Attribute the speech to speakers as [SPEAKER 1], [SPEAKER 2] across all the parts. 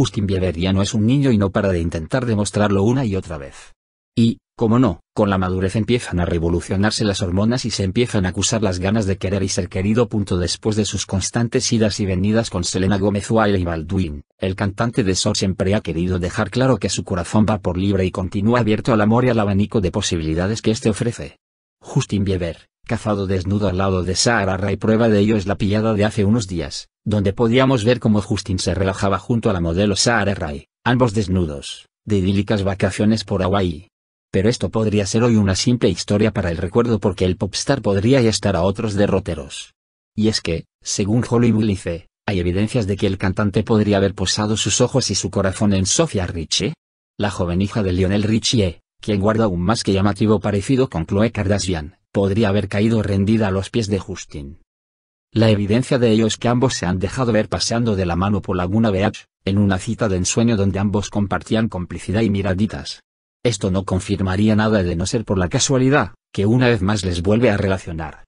[SPEAKER 1] Justin Bieber ya no es un niño y no para de intentar demostrarlo una y otra vez. Y, como no, con la madurez empiezan a revolucionarse las hormonas y se empiezan a acusar las ganas de querer y ser querido. Punto después de sus constantes idas y venidas con Selena Gómez y Baldwin, el cantante de Sol siempre ha querido dejar claro que su corazón va por libre y continúa abierto al amor y al abanico de posibilidades que este ofrece. Justin Bieber, cazado desnudo al lado de Sahara Ray, prueba de ello es la pillada de hace unos días, donde podíamos ver cómo Justin se relajaba junto a la modelo Sahara Ray, ambos desnudos, de idílicas vacaciones por Hawái. Pero esto podría ser hoy una simple historia para el recuerdo porque el popstar podría ya estar a otros derroteros. Y es que, según Hollywood dice, hay evidencias de que el cantante podría haber posado sus ojos y su corazón en Sofia Richie, la joven hija de Lionel Richie, quien guarda un más que llamativo parecido con Chloe Kardashian podría haber caído rendida a los pies de Justin. La evidencia de ello es que ambos se han dejado ver paseando de la mano por Laguna Beach, en una cita de ensueño donde ambos compartían complicidad y miraditas. Esto no confirmaría nada de no ser por la casualidad, que una vez más les vuelve a relacionar.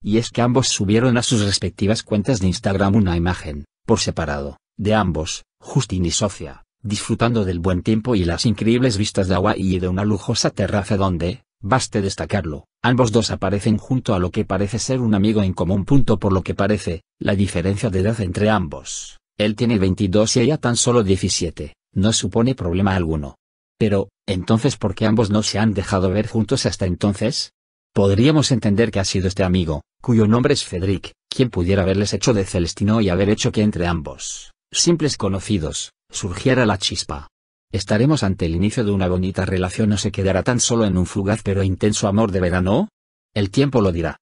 [SPEAKER 1] Y es que ambos subieron a sus respectivas cuentas de Instagram una imagen, por separado, de ambos, Justin y Sofía, disfrutando del buen tiempo y las increíbles vistas de agua y de una lujosa terraza donde, baste destacarlo, Ambos dos aparecen junto a lo que parece ser un amigo en común. Punto por lo que parece, la diferencia de edad entre ambos, él tiene 22 y ella tan solo 17, no supone problema alguno. Pero, entonces ¿por qué ambos no se han dejado ver juntos hasta entonces? Podríamos entender que ha sido este amigo, cuyo nombre es Cedric, quien pudiera haberles hecho de Celestino y haber hecho que entre ambos, simples conocidos, surgiera la chispa. ¿Estaremos ante el inicio de una bonita relación o se quedará tan solo en un fugaz pero intenso amor de verano? El tiempo lo dirá.